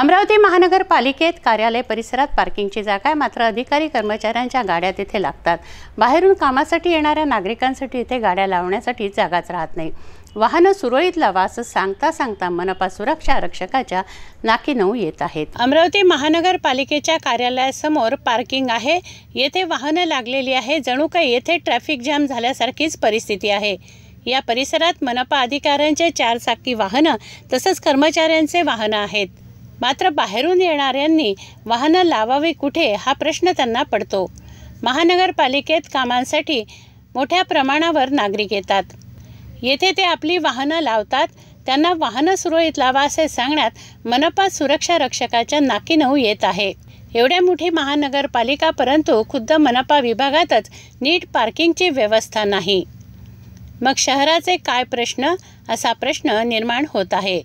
अमरावती महानगरपालिकेत कार्यालय परिसरात पार्किंगची जागा आहे मात्र अधिकारी कर्मचाऱ्यांच्या गाड्या तिथे लागतात बाहेरून कामासाठी येणाऱ्या नागरिकांसाठी इथे गाड्या लावण्यासाठी जागाच राहत नाही वाहनं सुरळीत लावा असं सांगता सांगता मनपा सुरक्षा आरक्षकाच्या नाकी नऊ येत आहेत अमरावती महानगरपालिकेच्या कार्यालयासमोर पार्किंग आहे येथे वाहनं लागलेली आहे जणू काही येथे ट्रॅफिक जाम झाल्यासारखीच परिस्थिती आहे या परिसरात मनपा अधिकाऱ्यांचे चारचाकी वाहनं तसंच कर्मचाऱ्यांचे वाहनं आहेत मात्र बाहेरून येणाऱ्यांनी वाहनं लावावी कुठे हा प्रश्न त्यांना पडतो महानगरपालिकेत कामांसाठी मोठ्या प्रमाणावर नागरिक येतात येथे ते आपली वाहनं लावतात त्यांना वाहनं सुरळीत लावा असे सांगण्यात मनपा सुरक्षा रक्षकाच्या नाकीनऊ येत आहे एवढ्या मोठी महानगरपालिका परंतु खुद्द मनपा विभागातच नीट पार्किंगची व्यवस्था नाही मग शहराचे काय प्रश्न असा प्रश्न निर्माण होत आहे